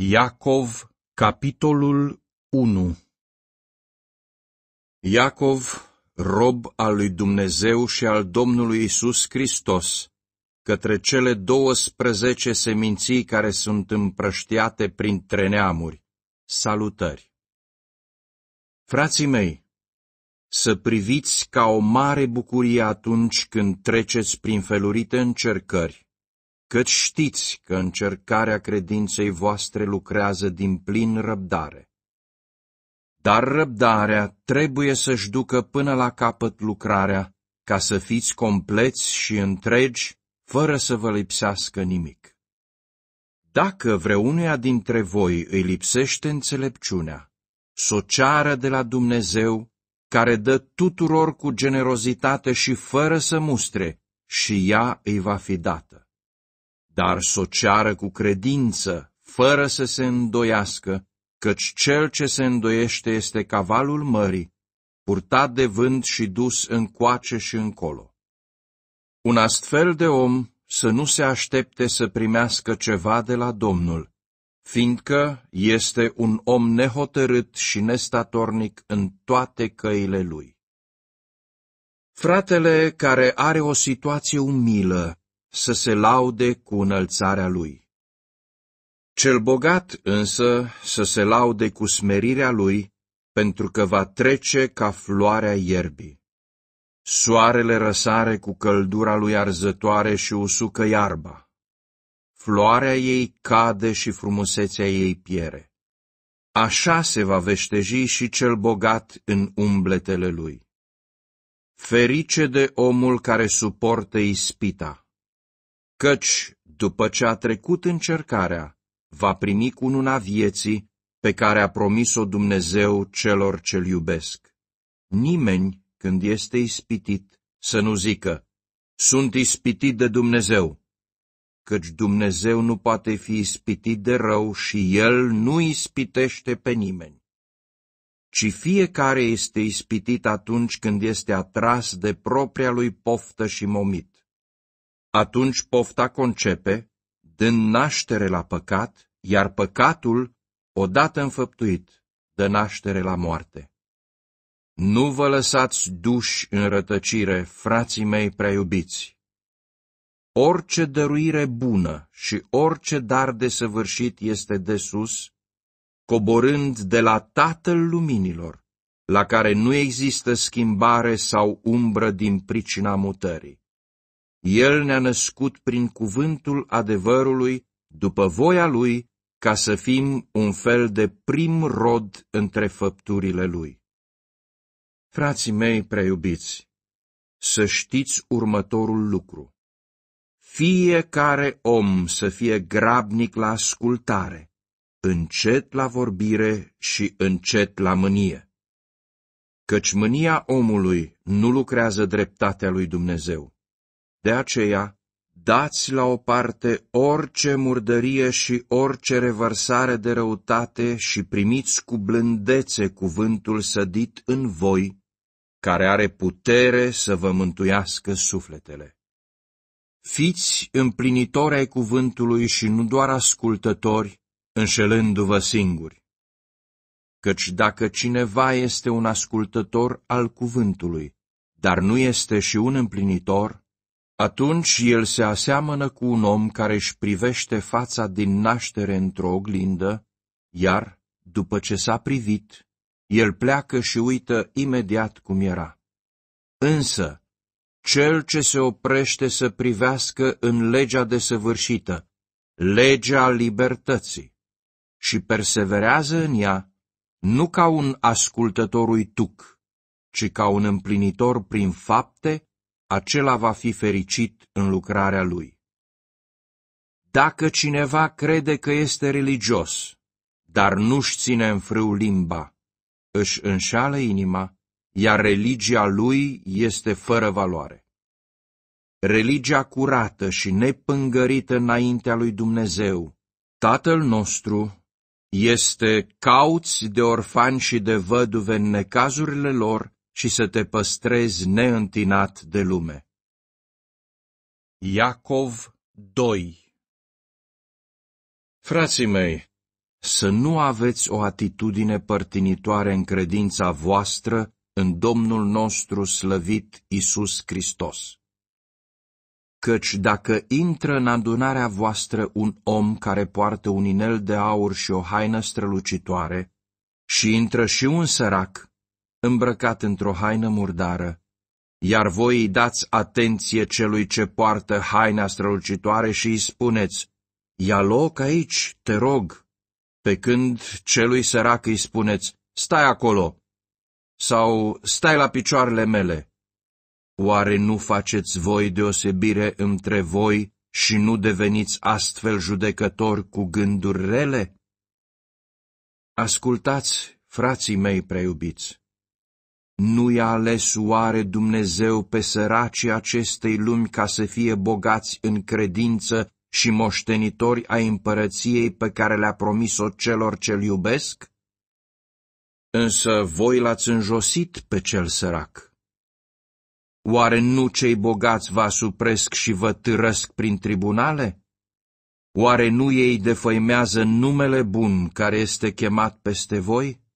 Iacov, capitolul 1 Iacov, rob al lui Dumnezeu și al Domnului Isus Hristos, către cele 12 seminții care sunt împrăștiate printre neamuri, salutări. Frații mei, să priviți ca o mare bucurie atunci când treceți prin felurite încercări, căci știți că încercarea credinței voastre lucrează din plin răbdare. Dar răbdarea trebuie să-și ducă până la capăt lucrarea, ca să fiți compleți și întregi, fără să vă lipsească nimic. Dacă vreunuia dintre voi îi lipsește înțelepciunea, soceară de la Dumnezeu, care dă tuturor cu generozitate și fără să mustre, și ea îi va fi dată dar s o ceară cu credință, fără să se îndoiască, căci cel ce se îndoiește este cavalul mării, purtat de vânt și dus încoace și încolo. Un astfel de om să nu se aștepte să primească ceva de la Domnul, fiindcă este un om nehotărât și nestatornic în toate căile lui. Fratele care are o situație umilă să se laude cu înălțarea lui. Cel bogat însă să se laude cu smerirea lui, pentru că va trece ca floarea ierbii. Soarele răsare cu căldura lui arzătoare și usucă iarba. Floarea ei cade și frumusețea ei piere. Așa se va veșteji și cel bogat în umbletele lui. Ferice de omul care suportă ispita căci, după ce a trecut încercarea, va primi cununa vieții pe care a promis-o Dumnezeu celor ce-L iubesc. Nimeni, când este ispitit, să nu zică, sunt ispitit de Dumnezeu, căci Dumnezeu nu poate fi ispitit de rău și El nu ispitește pe nimeni, ci fiecare este ispitit atunci când este atras de propria lui poftă și momit atunci pofta concepe, dând naștere la păcat, iar păcatul, odată înfăptuit, dă naștere la moarte. Nu vă lăsați duși în rătăcire, frații mei prea iubiți. Orice dăruire bună și orice dar de săvârșit este de sus, coborând de la Tatăl Luminilor, la care nu există schimbare sau umbră din pricina mutării. El ne-a născut prin cuvântul adevărului, după voia Lui, ca să fim un fel de prim rod între făpturile Lui. Frații mei preiubiți, să știți următorul lucru. Fiecare om să fie grabnic la ascultare, încet la vorbire și încet la mânie. Căci mânia omului nu lucrează dreptatea lui Dumnezeu. De aceea, dați la o parte orice murdărie și orice revărsare de răutate și primiți cu blândețe cuvântul sădit în voi, care are putere să vă mântuiască sufletele. Fiți împlinitori ai cuvântului și nu doar ascultători, înșelându-vă singuri. Căci dacă cineva este un ascultător al cuvântului, dar nu este și un împlinitor, atunci el se aseamănă cu un om care își privește fața din naștere într-o oglindă, iar, după ce s-a privit, el pleacă și uită imediat cum era. Însă, cel ce se oprește să privească în legea desăvârșită, legea libertății, și perseverează în ea, nu ca un ascultător uituc, ci ca un împlinitor prin fapte acela va fi fericit în lucrarea lui. Dacă cineva crede că este religios, dar nu-și ține în frâu limba, își înșală inima, iar religia lui este fără valoare. Religia curată și nepângărită înaintea lui Dumnezeu, Tatăl nostru, este cauți de orfani și de văduve în necazurile lor și să te păstrezi neîntinat de lume. Iacov 2 Frații mei, să nu aveți o atitudine părtinitoare în credința voastră în Domnul nostru slăvit Isus Hristos. Căci dacă intră în adunarea voastră un om care poartă un inel de aur și o haină strălucitoare, și intră și un sărac, îmbrăcat într-o haină murdară, iar voi îi dați atenție celui ce poartă haina strălucitoare și îi spuneți, ia loc aici, te rog, pe când celui sărac îi spuneți, stai acolo, sau stai la picioarele mele. Oare nu faceți voi deosebire între voi și nu deveniți astfel judecători cu gânduri rele? Ascultați, frații mei preiubiți, nu i-a ales oare Dumnezeu pe săracii acestei lumi ca să fie bogați în credință și moștenitori ai împărăției pe care le-a promis-o celor ce-l iubesc? Însă voi l-ați înjosit pe cel sărac. Oare nu cei bogați vă supresc și vă târăsc prin tribunale? Oare nu ei defăimează numele bun care este chemat peste voi?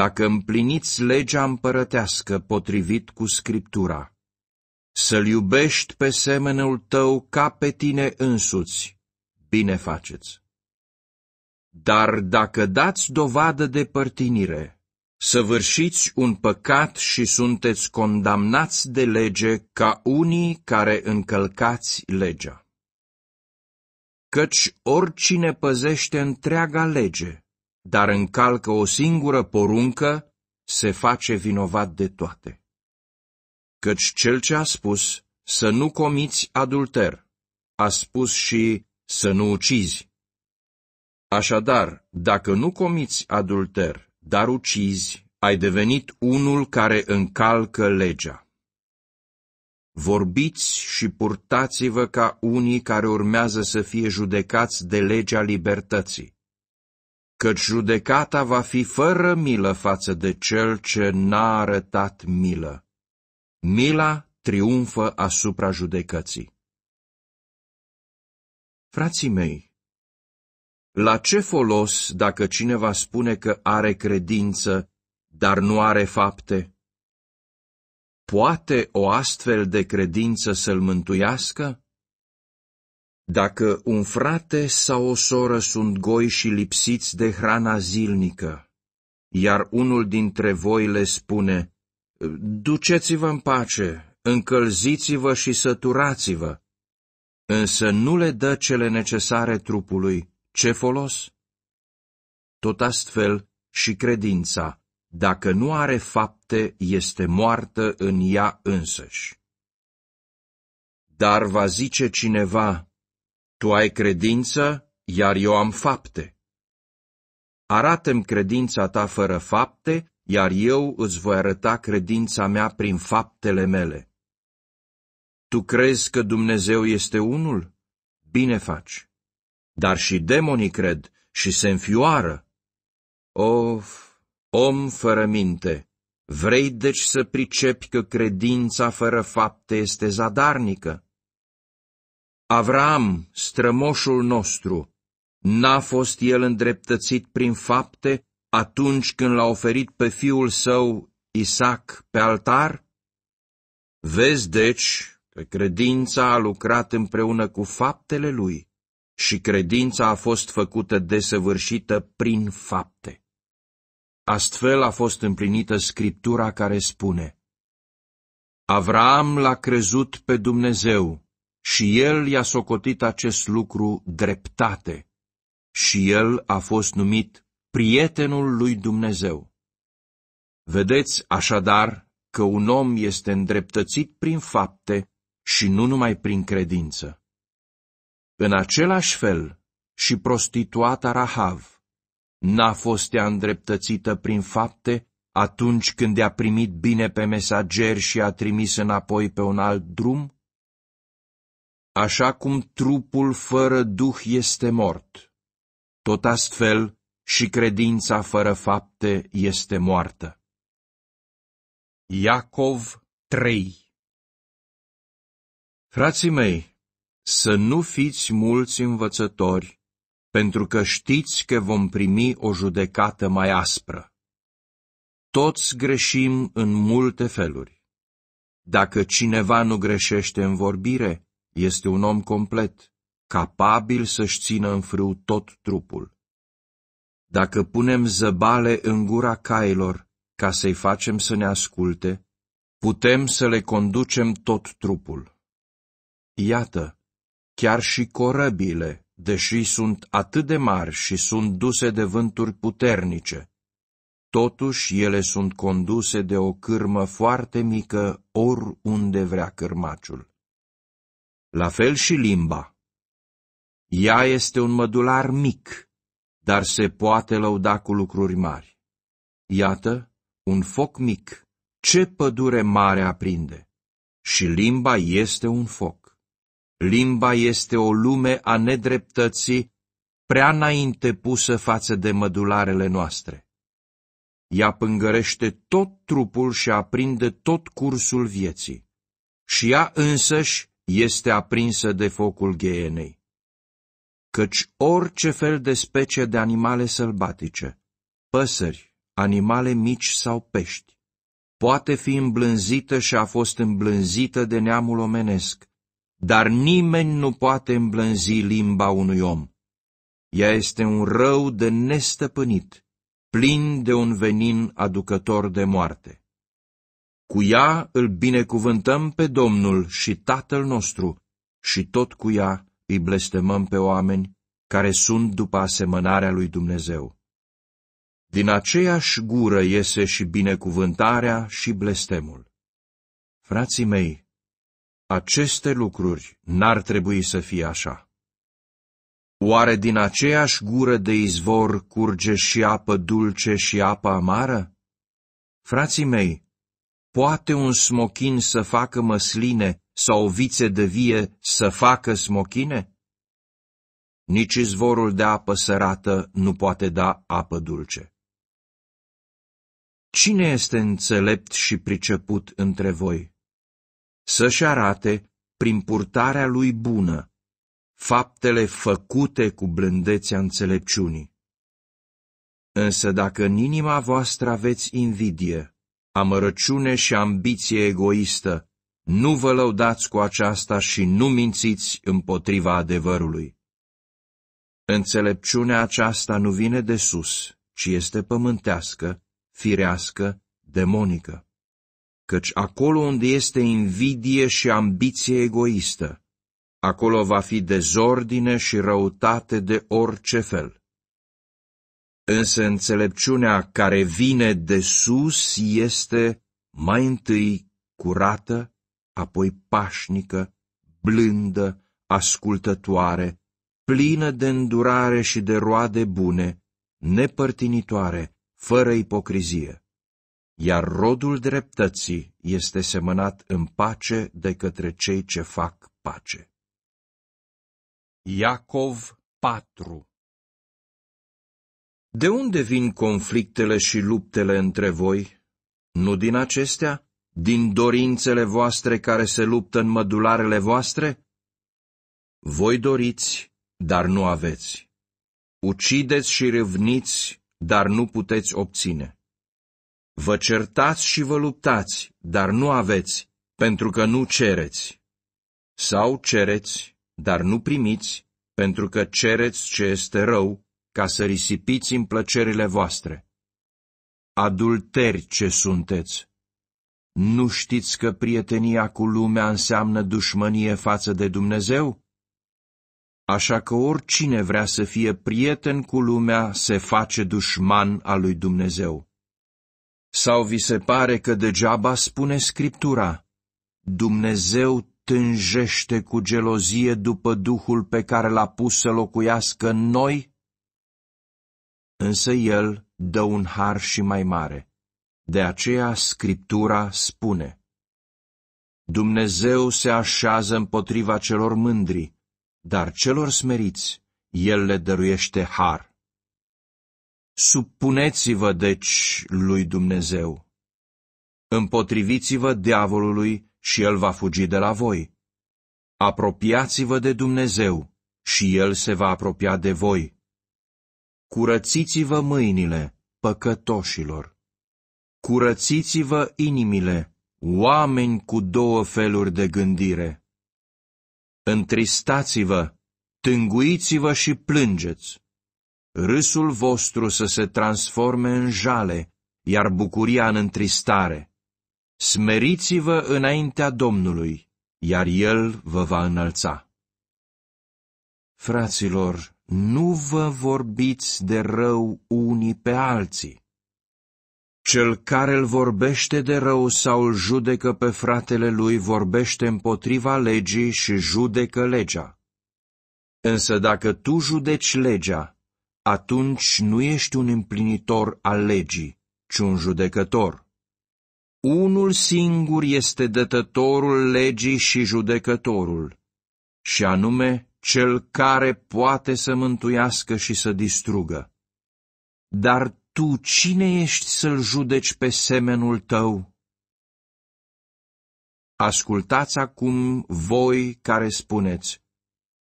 dacă împliniți legea împărătească potrivit cu Scriptura. Să-l iubești pe semenul tău ca pe tine însuți, bine faceți. Dar dacă dați dovadă de părtinire, săvârșiți un păcat și sunteți condamnați de lege ca unii care încălcați legea. Căci oricine păzește întreaga lege, dar încalcă o singură poruncă, se face vinovat de toate. Căci cel ce a spus să nu comiți adulter, a spus și să nu ucizi. Așadar, dacă nu comiți adulter, dar ucizi, ai devenit unul care încalcă legea. Vorbiți și purtați-vă ca unii care urmează să fie judecați de legea libertății, Că judecata va fi fără milă față de cel ce n-a arătat milă. Mila triumfă asupra judecății. Frații mei, la ce folos dacă cineva spune că are credință, dar nu are fapte? Poate o astfel de credință să-l mântuiască? Dacă un frate sau o soră sunt goi și lipsiți de hrana zilnică, iar unul dintre voi le spune, Duceți-vă în pace, încălziți-vă și săturați-vă, însă nu le dă cele necesare trupului, ce folos? Tot astfel și credința, dacă nu are fapte, este moartă în ea însăși. Dar va zice cineva, tu ai credință, iar eu am fapte. Arată-mi credința ta fără fapte, iar eu îți voi arăta credința mea prin faptele mele. Tu crezi că Dumnezeu este unul? Bine faci. Dar și demonii cred și se înfioară. Of, om fără minte, vrei deci să pricepi că credința fără fapte este zadarnică? Avram, strămoșul nostru, n-a fost el îndreptățit prin fapte atunci când l-a oferit pe fiul său, Isaac, pe altar? Vezi, deci, că credința a lucrat împreună cu faptele lui și credința a fost făcută desăvârșită prin fapte. Astfel a fost împlinită scriptura care spune, Avram l-a crezut pe Dumnezeu și el i-a socotit acest lucru dreptate și el a fost numit prietenul lui Dumnezeu. Vedeți așadar că un om este îndreptățit prin fapte și nu numai prin credință. În același fel, și prostituata Rahav n-a fost ea îndreptățită prin fapte atunci când i-a primit bine pe mesageri și a trimis înapoi pe un alt drum? așa cum trupul fără duh este mort, tot astfel și credința fără fapte este moartă. Iacov 3 Frații mei, să nu fiți mulți învățători, pentru că știți că vom primi o judecată mai aspră. Toți greșim în multe feluri. Dacă cineva nu greșește în vorbire, este un om complet, capabil să-și țină în frâu tot trupul. Dacă punem zăbale în gura cailor ca să-i facem să ne asculte, putem să le conducem tot trupul. Iată, chiar și corăbile, deși sunt atât de mari și sunt duse de vânturi puternice, totuși ele sunt conduse de o cârmă foarte mică oriunde vrea cârmaciul la fel și limba. Ea este un mădular mic, dar se poate lăuda cu lucruri mari. Iată, un foc mic, ce pădure mare aprinde! Și limba este un foc. Limba este o lume a nedreptății prea înainte pusă față de mădularele noastre. Ea pângărește tot trupul și aprinde tot cursul vieții. Și ea însăși este aprinsă de focul ghienei. Căci orice fel de specie de animale sălbatice, păsări, animale mici sau pești, poate fi îmblânzită și a fost îmblânzită de neamul omenesc, dar nimeni nu poate îmblânzi limba unui om. Ea este un rău de nestăpânit, plin de un venin aducător de moarte. Cu ea îl binecuvântăm pe Domnul și Tatăl nostru și tot cu ea îi blestemăm pe oameni care sunt după asemănarea lui Dumnezeu. Din aceeași gură iese și binecuvântarea și blestemul. Frații mei, aceste lucruri n-ar trebui să fie așa. Oare din aceeași gură de izvor curge și apă dulce și apă amară? Frații mei, Poate un smochin să facă măsline sau o viță de vie să facă smochine? Nici zvorul de apă sărată nu poate da apă dulce. Cine este înțelept și priceput între voi? Să-și arate, prin purtarea lui bună, faptele făcute cu blândețea înțelepciunii. Însă dacă în inima voastră aveți invidie, amărăciune și ambiție egoistă, nu vă lăudați cu aceasta și nu mințiți împotriva adevărului. Înțelepciunea aceasta nu vine de sus, ci este pământească, firească, demonică. Căci acolo unde este invidie și ambiție egoistă, acolo va fi dezordine și răutate de orice fel. Însă înțelepciunea care vine de sus este mai întâi curată, apoi pașnică, blândă, ascultătoare, plină de îndurare și de roade bune, nepărtinitoare, fără ipocrizie. Iar rodul dreptății este semănat în pace de către cei ce fac pace. Iacov 4 de unde vin conflictele și luptele între voi? Nu din acestea? Din dorințele voastre care se luptă în mădularele voastre? Voi doriți, dar nu aveți. Ucideți și râvniți, dar nu puteți obține. Vă certați și vă luptați, dar nu aveți, pentru că nu cereți. Sau cereți, dar nu primiți, pentru că cereți ce este rău, ca să risipiți în plăcerile voastre. Adulteri ce sunteți! Nu știți că prietenia cu lumea înseamnă dușmănie față de Dumnezeu? Așa că oricine vrea să fie prieten cu lumea se face dușman al lui Dumnezeu. Sau vi se pare că degeaba spune Scriptura, Dumnezeu tânjește cu gelozie după Duhul pe care l-a pus să locuiască în noi? însă El dă un har și mai mare. De aceea Scriptura spune, Dumnezeu se așează împotriva celor mândri, dar celor smeriți El le dăruiește har. Supuneți-vă, deci, lui Dumnezeu. Împotriviți-vă diavolului și el va fugi de la voi. Apropiați-vă de Dumnezeu și el se va apropia de voi. Curățiți-vă mâinile, păcătoșilor! Curățiți-vă inimile, oameni cu două feluri de gândire! Întristați-vă, tânguiți-vă și plângeți! Râsul vostru să se transforme în jale, iar bucuria în întristare. Smeriți-vă înaintea Domnului, iar El vă va înălța. Fraților, nu vă vorbiți de rău unii pe alții. Cel care îl vorbește de rău sau îl judecă pe fratele lui vorbește împotriva legii și judecă legea. Însă dacă tu judeci legea, atunci nu ești un împlinitor al legii, ci un judecător. Unul singur este dătătorul legii și judecătorul, și anume cel care poate să mântuiască și să distrugă. Dar tu cine ești să-l judeci pe semenul tău? Ascultați acum voi care spuneți,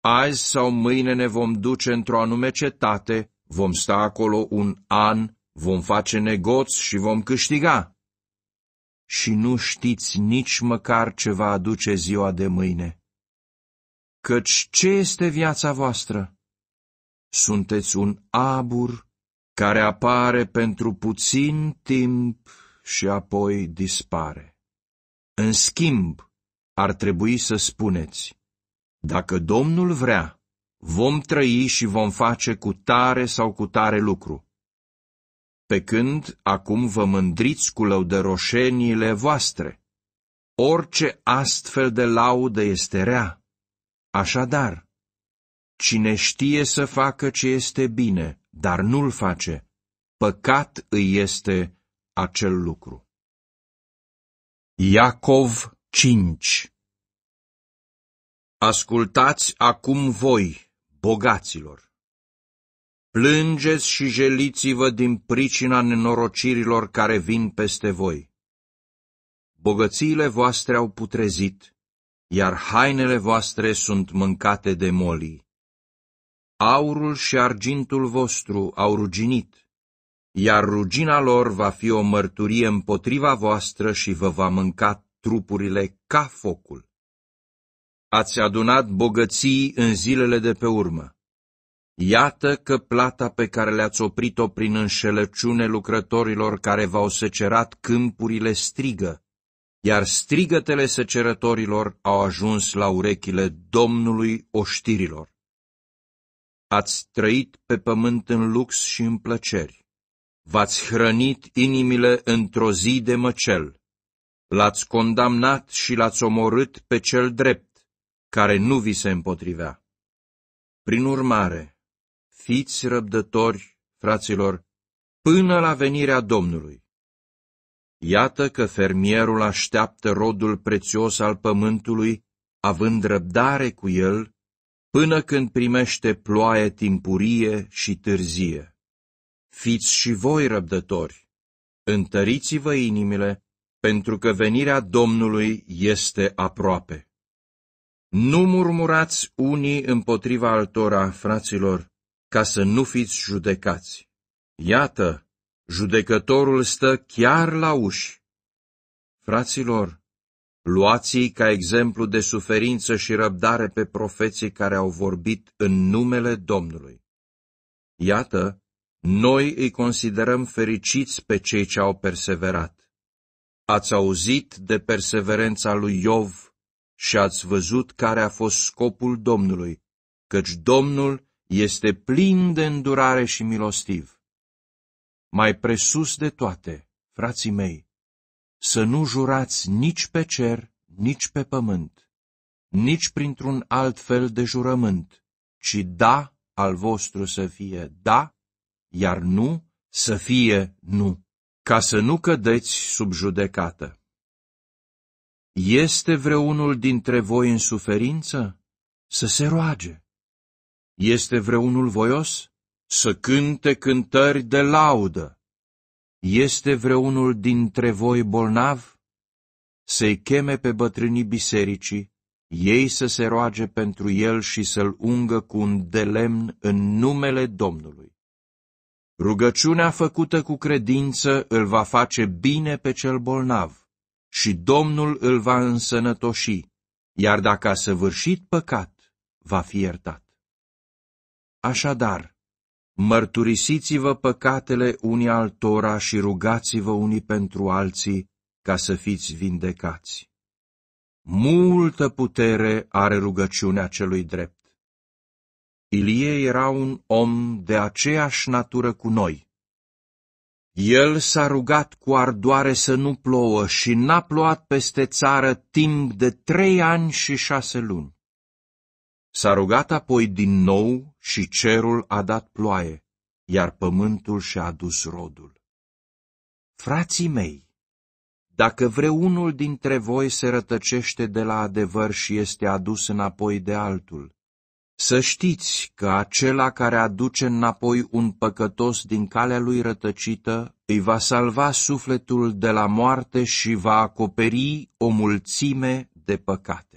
azi sau mâine ne vom duce într-o anume cetate, vom sta acolo un an, vom face negoți și vom câștiga. Și nu știți nici măcar ce va aduce ziua de mâine căci ce este viața voastră? Sunteți un abur care apare pentru puțin timp și apoi dispare. În schimb, ar trebui să spuneți, dacă Domnul vrea, vom trăi și vom face cu tare sau cu tare lucru. Pe când acum vă mândriți cu lăudăroșeniile voastre. Orice astfel de laudă este rea Așadar, cine știe să facă ce este bine, dar nu-l face, păcat îi este acel lucru. Iacov 5 Ascultați acum voi, bogaților! Plângeți și jeliți-vă din pricina nenorocirilor care vin peste voi. Bogățiile voastre au putrezit iar hainele voastre sunt mâncate de molii. Aurul și argintul vostru au ruginit, iar rugina lor va fi o mărturie împotriva voastră și vă va mânca trupurile ca focul. Ați adunat bogății în zilele de pe urmă. Iată că plata pe care le-ați oprit-o prin înșelăciune lucrătorilor care v-au secerat câmpurile strigă iar strigătele secerătorilor au ajuns la urechile Domnului oștirilor. Ați trăit pe pământ în lux și în plăceri. V-ați hrănit inimile într-o zi de măcel. L-ați condamnat și l-ați omorât pe cel drept, care nu vi se împotrivea. Prin urmare, fiți răbdători, fraților, până la venirea Domnului. Iată că fermierul așteaptă rodul prețios al pământului, având răbdare cu el, până când primește ploaie timpurie și târzie. Fiți și voi răbdători, întăriți-vă inimile, pentru că venirea Domnului este aproape. Nu murmurați unii împotriva altora, fraților, ca să nu fiți judecați. Iată, Judecătorul stă chiar la uși. Fraților, luați ca exemplu de suferință și răbdare pe profeții care au vorbit în numele Domnului. Iată, noi îi considerăm fericiți pe cei ce au perseverat. Ați auzit de perseverența lui Iov și ați văzut care a fost scopul Domnului, căci Domnul este plin de îndurare și milostiv. Mai presus de toate, frații mei, să nu jurați nici pe cer, nici pe pământ, nici printr-un alt fel de jurământ, ci da al vostru să fie da, iar nu să fie nu, ca să nu cădeți sub judecată. Este vreunul dintre voi în suferință? Să se roage. Este vreunul voios? să cânte cântări de laudă. Este vreunul dintre voi bolnav? Să-i cheme pe bătrânii bisericii, ei să se roage pentru el și să-l ungă cu un delemn în numele Domnului. Rugăciunea făcută cu credință îl va face bine pe cel bolnav și Domnul îl va însănătoși, iar dacă a săvârșit păcat, va fi iertat. Așadar, mărturisiți-vă păcatele unii altora și rugați-vă unii pentru alții ca să fiți vindecați. Multă putere are rugăciunea celui drept. Ilie era un om de aceeași natură cu noi. El s-a rugat cu ardoare să nu plouă și n-a plouat peste țară timp de trei ani și șase luni. S-a rugat apoi din nou și cerul a dat ploaie, iar pământul și-a adus rodul. Frații mei, dacă vreunul dintre voi se rătăcește de la adevăr și este adus înapoi de altul, să știți că acela care aduce înapoi un păcătos din calea lui rătăcită îi va salva sufletul de la moarte și va acoperi o mulțime de păcate.